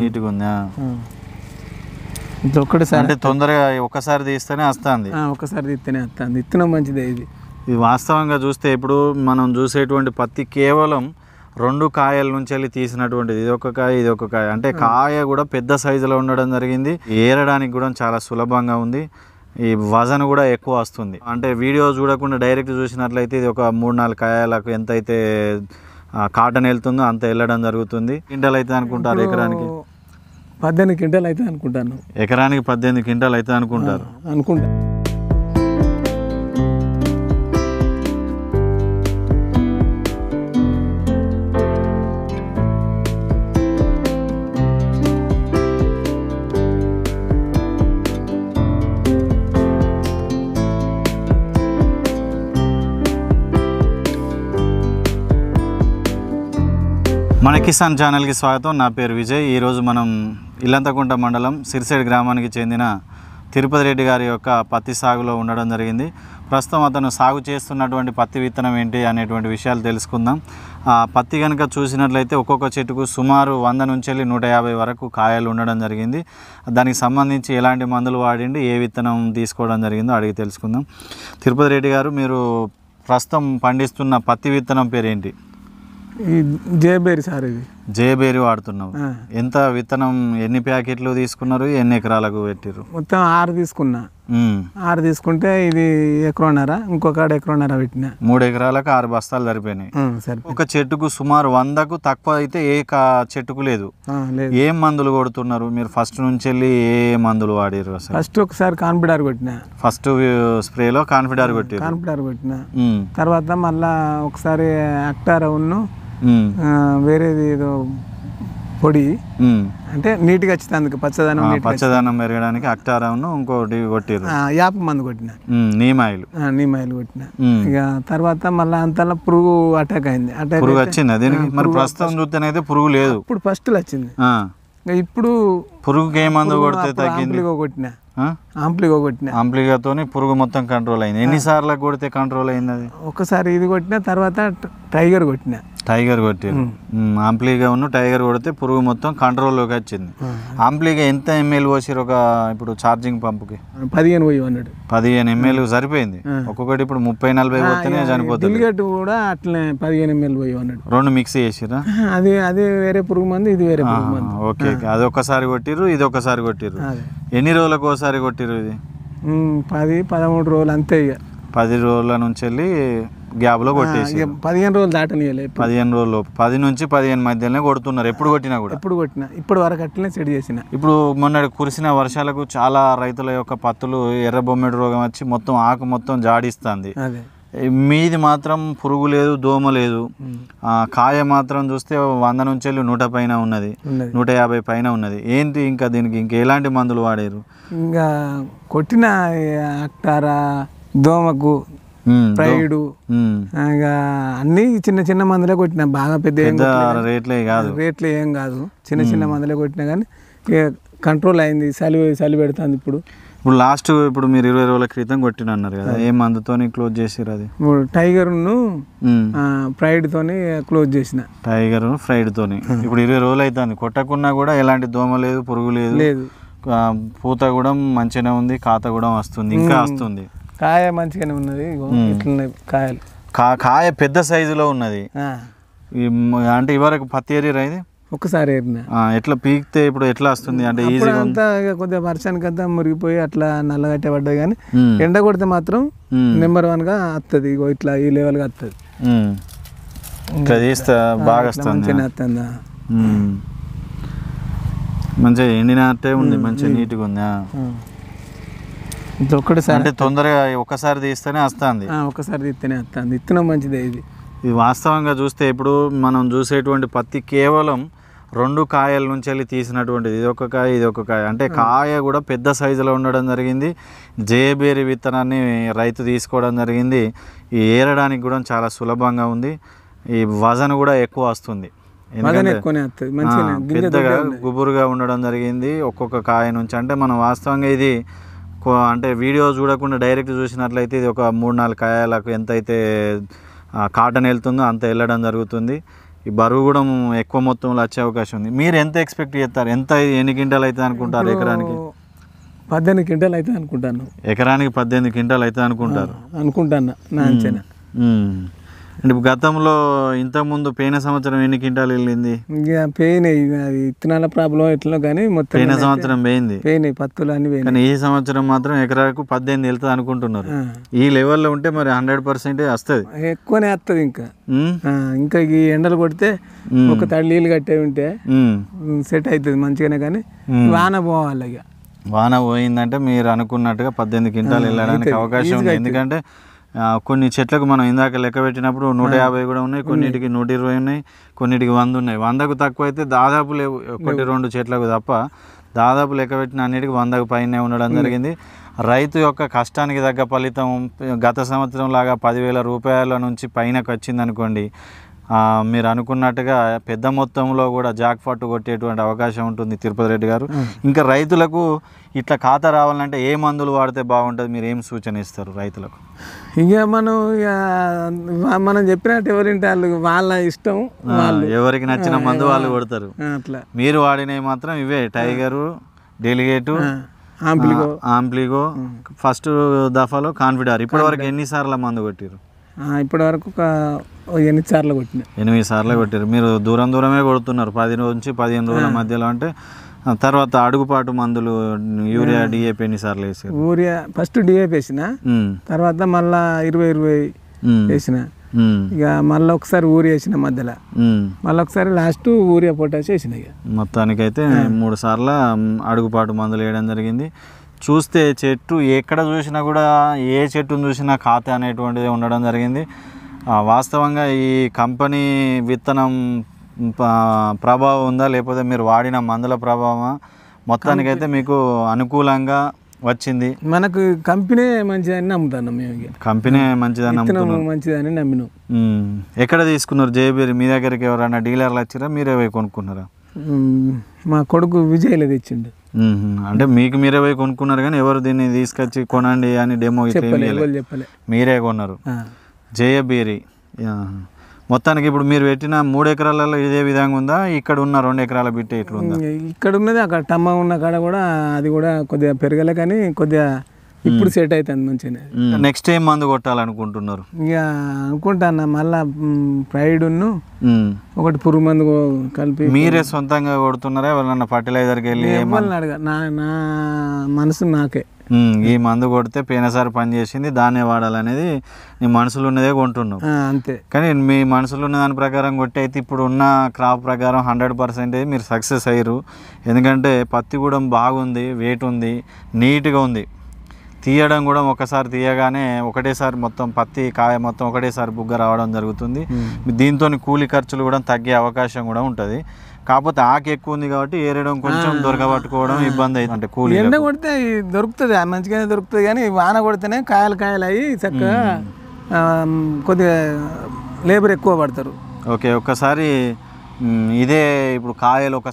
నీట్గా ఉందా ఇది ఒక్కటిసారి అంటే తొందరగా ఒకసారి తీస్తేనే వస్తుంది ఒకసారి తీస్తేనే వస్తుంది ఇత్తనం మంచిదే ఇది ఇది వాస్తవంగా చూస్తే ఇప్పుడు మనం చూసేటువంటి పత్తి కేవలం రెండు కాయల నుంచి వెళ్ళి తీసినటువంటిది ఇది ఒక కాయ ఇది ఒక కాయ అంటే కాయ కూడా పెద్ద సైజులో ఉండడం జరిగింది ఏరడానికి కూడా చాలా సులభంగా ఉంది ఈ వజన్ కూడా ఎక్కువ వస్తుంది అంటే వీడియో చూడకుండా డైరెక్ట్ చూసినట్లయితే ఇది ఒక మూడు నాలుగు కాయలకు ఎంతైతే కాటన్ వెళ్తుందో అంత వెళ్ళడం జరుగుతుంది క్వింటల్ అవుతుంది అనుకుంటారు ఎకరానికి పద్దెనిమిది క్వింటల్ అయితే అనుకుంటాను ఎకరానికి పద్దెనిమిది క్వింటల్ అయితే అనుకుంటారు అనుకుంటాను మన కిసాన్ ఛానల్కి స్వాగతం నా పేరు విజయ్ ఈరోజు మనం ఇల్లంతకుంట మండలం సిరిసేడ్ గ్రామానికి చెందిన తిరుపతి రెడ్డి గారి యొక్క పత్తి సాగులో ఉండడం జరిగింది ప్రస్తుతం అతను సాగు చేస్తున్నటువంటి పత్తి విత్తనం ఏంటి అనేటువంటి విషయాలు తెలుసుకుందాం ఆ పత్తి కనుక చూసినట్లయితే ఒక్కొక్క చెట్టుకు సుమారు వంద నుంచి వెళ్ళి నూట యాభై వరకు కాయలు ఉండడం జరిగింది దానికి సంబంధించి ఎలాంటి మందులు వాడిండి ఏ విత్తనం తీసుకోవడం జరిగిందో అడిగి తెలుసుకుందాం తిరుపతి రెడ్డి గారు మీరు ప్రస్తుతం పండిస్తున్న పత్తి విత్తనం పేరేంటి జయబేరి సార్ ఇది జయబేరి వాడుతున్నాం ఎంత విత్తనం ఎన్ని ప్యాకెట్లు తీసుకున్నారు ఎన్ని ఎకరాలకు పెట్టారు మొత్తం ఆరు తీసుకున్నా ఆరు తీసుకుంటే ఇది ఎకరన్నర ఇంకొక ఎకరన్నర పెట్టిన మూడు ఎకరాలకు ఆరు బస్తాలు సరిపోయినాయి ఒక చెట్టుకు సుమారు వందకు తక్కువ అయితే ఏ చెట్టుకు లేదు ఏం మందులు కొడుతున్నారు మీరు ఫస్ట్ నుంచి వెళ్ళి ఏ మందులు వాడారు ఫస్ట్ ఒకసారి కాన్ఫిడార్ కొట్టిన ఫస్ట్ స్ప్రేలో కాన్ఫిడార్ కొట్టి కాన్ఫిడార్ కొట్టిన తర్వాత మళ్ళా ఒకసారి అక్టార్ ఉన్ను వేరేది ఏదో పొడి అంటే నీట్గా వచ్చేందుకు పచ్చదనం పచ్చదనం పెరగడానికి అక్టారాను ఇంకోటి కొట్టి యాప మందు కొట్టిన నీమాయిలు నీమాయిలు కొట్టిన ఇక తర్వాత మళ్ళీ అంతలా పురుగు అటాక్ అయింది అటాక్ పురుగు వచ్చింది దీనికి మరి ప్రస్తుతం చూస్తే పురుగు లేదు ఇప్పుడు ఫస్ట్ వచ్చింది ఇప్పుడు పురుగుకి ఏ మందు కొడితే తగ్గింది కొట్టిన ఆంప్లిగా కొట్టిన ఆంప్లిగాతో పురుగు మొత్తం కంట్రోల్ అయింది ఎన్నిసార్లు కొడితే కంట్రోల్ అయింది అది ఒకసారి ఇది కొట్టిన తర్వాత టైగర్ కొట్టిన టైగర్ కొట్టి ఆంప్లిగా ఉన్న టైగర్ కొడితే పురుగు మొత్తం కంట్రోల్లోకి వచ్చింది ఆంప్లిగా ఎంత ఎంఎల్ పోసారు ఒక ఇప్పుడు ఛార్జింగ్ పంప్కి పదిహేను పోయి అన్నాడు పదిహేను ఎంఎల్ సరిపోయింది ఒక్కొక్కటి ఇప్పుడు ముప్పై నలభై పోతేనే చనిపోతుంది కూడా అట్లనే పదిహేను ఎంఎల్ పోయి అన్నాడు రెండు మిక్స్ చేసిరా అది అది వేరే పురుగు మంది ఇది వేరే పురుగు ఓకే అది ఒకసారి కొట్టిరు ఇది ఒకసారి కొట్టిరు ఎన్ని రోజులకు ఒకసారి కొట్టి పెట్టిరు ఇది పది పదమూడు రోజులు అంతే ఇక పది రోజుల నుంచి వెళ్ళి గ్యాప్లో కొట్టేసి పదిహేను రోజులు దాటనియలే పదిహేను రోజులు పది నుంచి పదిహేను మధ్యలోనే కొడుతున్నారు ఎప్పుడు కొట్టినా కూడా ఎప్పుడు కొట్టినా ఇప్పుడు వరకు అట్లనే సెట్ చేసిన ఇప్పుడు మొన్న కురిసిన వర్షాలకు చాలా రైతుల యొక్క పత్తులు ఎర్ర బొమ్మిడి రోగం వచ్చి మొత్తం ఆకు మొత్తం జాడిస్తుంది అదే మీది మాత్రం పురుగు లేదు దోమ లేదు కాయ మాత్రం చూస్తే వంద నుంచి వెళ్ళి నూట పైన ఉన్నది నూట యాభై పైన ఉన్నది ఏంటి ఇంకా దీనికి ఇంకా ఎలాంటి మందులు వాడారు ఇంకా కొట్టిన అక్టారా దోమకు ప్రైడు ఇంకా అన్ని చిన్న చిన్న మందులే కొట్టిన బాగా పెద్ద రేట్లే కాదు రేట్లు ఏం కాదు చిన్న చిన్న మందులే కొట్టినా కానీ కంట్రోల్ అయింది చలి చలి పెడుతుంది ఇప్పుడు ఇప్పుడు లాస్ట్ ఇప్పుడు మీరు ఇరవై రోజుల క్రితం కొట్టిన అన్నారు కదా ఏ మందుతోని క్లోజ్ చేసారు అది ను ఫ్రైడ్ ఫ్రైడ్తోని క్లోజ్ చేసిన టైగర్ ఫ్రైడ్తోని ఇప్పుడు ఇరవై రోజులు అవుతుంది కొట్టకున్నా కూడా ఎలాంటి దోమ లేదు పురుగు లేదు లేదు పూత కూడా మంచిగానే ఉంది కాత కూడా వస్తుంది ఇంకా వస్తుంది కాయ మంచిగానే ఉన్నది కాయలు కాయ పెద్ద సైజులో ఉన్నది అంటే ఇవరకు పత్తి ఏరియర్ ఇది ఒక్కసారి ఎట్లా పీక్తే ఇప్పుడు ఎట్లా వస్తుంది అంటే ఈజీగా అంతా కొద్దిగా వర్షానికి అంతా మురిగిపోయి అట్లా నల్లగట్టే పడ్డది కానీ ఎండ కొడితే మాత్రం నెంబర్ వన్ గా వస్తుంది ఇగో ఇట్లా ఈ లెవెల్ గా వస్తుంది ఇట్లా చేస్తే బాగా వస్తుంది వస్తుందా మంచిగా ఎండినట్టే ఉంది మంచిగా నీట్గా ఉందా ఇట్లా ఒక్కటిసారి అంటే తొందరగా ఒక్కసారి తీస్తేనే వస్తుంది ఒకసారి తీస్తేనే వస్తుంది ఇత్తనం మంచిదే ఇది ఇది వాస్తవంగా చూస్తే ఇప్పుడు మనం చూసేటువంటి పత్తి కేవలం రెండు కాయల నుంచి వెళ్ళి తీసినటువంటిది ఇది ఒక కాయ ఇది ఒక కాయ అంటే కాయ కూడా పెద్ద సైజులో ఉండడం జరిగింది జేబేరి విత్తనాన్ని రైతు తీసుకోవడం జరిగింది ఏరడానికి కూడా చాలా సులభంగా ఉంది ఈ వజన్ కూడా ఎక్కువ వస్తుంది పెద్దగా గుబురుగా ఉండడం జరిగింది ఒక్కొక్క కాయ నుంచి అంటే మనం వాస్తవంగా ఇది అంటే వీడియో చూడకుండా డైరెక్ట్ చూసినట్లయితే ఇది ఒక మూడు నాలుగు కాయలకు ఎంత అయితే కాటన్ వెళ్తుందో అంత వెళ్ళడం జరుగుతుంది ఈ బరువు కూడా ఎక్కువ మొత్తంలో వచ్చే అవకాశం ఉంది మీరు ఎంత ఎక్స్పెక్ట్ చేస్తారు ఎంత ఎన్ని క్వింటాలు అవుతుంది అనుకుంటారు ఎకరానికి పద్దెనిమిది క్వింటాలు అవుతుంది అనుకుంటాను ఎకరానికి పద్దెనిమిది క్వింటాలు అవుతుంది అనుకుంటారు అనుకుంటాను నా అంచనా అంటే గతంలో ఇంతకుముందు పోయిన సంవత్సరం ఎన్ని క్వింటాలు వెళ్ళింది ఇక పోయినాయి అది విత్తనాల ప్రాబ్లం ఎట్లా కానీ మొత్తం పోయిన సంవత్సరం పోయింది పెయిన్ పత్తులు అన్ని కానీ ఈ సంవత్సరం మాత్రం ఎకరాకు పద్దెనిమిది వెళ్తుంది అనుకుంటున్నారు ఈ లెవెల్లో ఉంటే మరి హండ్రెడ్ పర్సెంట్ వస్తుంది ఎక్కువనే వస్తుంది ఇంకా ఇంకా ఈ ఎండలు కొడితే ఒక తడి నీళ్ళు కట్టే ఉంటే సెట్ అవుతుంది మంచిగానే కానీ వాన పోవాలి ఇక వాన పోయిందంటే మీరు అనుకున్నట్టుగా పద్దెనిమిది కింటాలు వెళ్ళడానికి అవకాశం ఉంది ఎందుకంటే కొన్ని చెట్లకు మనం ఇందాక లెక్క పెట్టినప్పుడు నూట యాభై కూడా ఉన్నాయి కొన్నిటికి నూట ఇరవై ఉన్నాయి కొన్నిటికి వంద ఉన్నాయి వందకు తక్కువ అయితే దాదాపు లేవు ఒకటి రెండు చెట్లకు తప్ప దాదాపు లెక్క పెట్టిన అన్నిటికి వందకు పైనే ఉండడం జరిగింది రైతు యొక్క కష్టానికి తగ్గ ఫలితం గత సంవత్సరం లాగా పదివేల రూపాయల నుంచి పైనకు వచ్చిందనుకోండి మీరు అనుకున్నట్టుగా పెద్ద మొత్తంలో కూడా జాక్పాట్ కొట్టేటువంటి అవకాశం ఉంటుంది తిరుపతి రెడ్డి గారు ఇంకా రైతులకు ఇట్లా ఖాతా రావాలంటే ఏ మందులు వాడితే బాగుంటుంది మీరు ఏం సూచన ఇస్తారు రైతులకు ఇక మనం ఇక మనం చెప్పినట్టు ఎవరింటి వాళ్ళు వాళ్ళ ఇష్టం వాళ్ళు ఎవరికి నచ్చిన మందు వాళ్ళు కొడతారు అట్లా మీరు వాడినవి మాత్రం ఇవే Tiger Delegate Ampligo Ampligo first దఫాలో కాన్ఫిడార్ ఇప్పటి వరకు ఎన్నిసార్లు మందు కొట్టారు ఇప్పటి వరకు ఒక ఎనిమిది సార్లు కొట్టిన ఎనిమిది సార్లు కొట్టారు మీరు దూరం దూరమే కొడుతున్నారు పది నుంచి పదిహేను రోజుల మధ్యలో అంటే తర్వాత అడుగుపాటు మందులు యూరియా డిఏపి ఎన్నిసార్లు వేసి యూరియా ఫస్ట్ డిఏపి వేసిన తర్వాత మళ్ళా ఇరవై ఇరవై వేసిన ఇక మళ్ళీ ఒకసారి ఊరి వేసిన మధ్యలో మళ్ళీ ఒకసారి లాస్ట్ ఊరియా పొటాస్ వేసిన ఇక మొత్తానికైతే మూడు సార్లు అడుగుపాటు మందులు వేయడం జరిగింది చూస్తే చెట్టు ఎక్కడ చూసినా కూడా ఏ చెట్టును చూసినా ఖాతా అనేటువంటిది ఉండడం జరిగింది వాస్తవంగా ఈ కంపెనీ విత్తనం ప్రభావం ఉందా లేకపోతే మీరు వాడిన మందుల ప్రభావమా మొత్తానికైతే మీకు అనుకూలంగా వచ్చింది మనకు కంపెనీ మంచిదని నమ్ముతాను మేము కంపెనీ మంచిదని మంచిదని నమ్మినాం ఎక్కడ తీసుకున్నారు జేబీ మీ దగ్గరికి ఎవరైనా డీలర్లు వచ్చారా మీరే పోయి కొనుక్కున్నారా మా కొడుకు విజయ్లో తెచ్చిండు అంటే మీకు మీరే పోయి కొనుక్కున్నారు కానీ ఎవరు దీన్ని తీసుకొచ్చి కొనండి అని డెమో చెప్పలే మీరే కొన్నారు జయబీరి మొత్తానికి ఇప్పుడు మీరు పెట్టిన మూడు ఎకరాలలో ఇదే విధంగా ఉందా ఇక్కడ ఉన్న రెండు ఎకరాల ఇట్లా ఉంది ఇక్కడ ఉన్నది అక్కడ టమ్మ ఉన్న కాడ కూడా అది కూడా కొద్దిగా పెరగలే కానీ కొద్దిగా ఇప్పుడు సెట్ అవుతుంది మంచిగానే నెక్స్ట్ ఏం మందు కొట్టాలనుకుంటున్నారు ఇక అనుకుంటాను మళ్ళా ప్రైడ్ ఉన్ను ఒకటి పురుగు మందు కలిపి మీరే సొంతంగా కొడుతున్నారా ఎవరన్నా ఫర్టిలైజర్కి వెళ్ళి నా నా మనసు నాకే ఈ మందు కొడితే పీనసారి పని చేసింది దాన్నే వాడాలనేది నీ మనసులో ఉన్నదే కొంటున్నావు అంతే కానీ మీ మనసులో ఉన్న దాని ప్రకారం కొట్టి అయితే ఇప్పుడు ఉన్న క్రాప్ ప్రకారం హండ్రెడ్ పర్సెంట్ మీరు సక్సెస్ అయ్యారు ఎందుకంటే పత్తి కూడా బాగుంది వెయిట్ ఉంది నీట్గా ఉంది తీయడం కూడా ఒకసారి తీయగానే ఒకటేసారి మొత్తం పత్తి కాయ మొత్తం ఒకటేసారి బుగ్గ రావడం జరుగుతుంది దీంతో కూలి ఖర్చులు కూడా తగ్గే అవకాశం కూడా ఉంటుంది కాకపోతే ఆకు ఎక్కువ ఉంది కాబట్టి ఏరడం కొంచెం దొరకబట్టుకోవడం ఇబ్బంది అవుతుంది అంటే కూలి ఎండ కొడితే దొరుకుతుంది మంచిగానే దొరుకుతుంది కానీ వాన కొడితేనే కాయలు కాయలు అయ్యి చక్కగా కొద్దిగా లేబర్ ఎక్కువ పడతారు ఓకే ఒక్కసారి ఇదే ఇప్పుడు కాయలు ఒక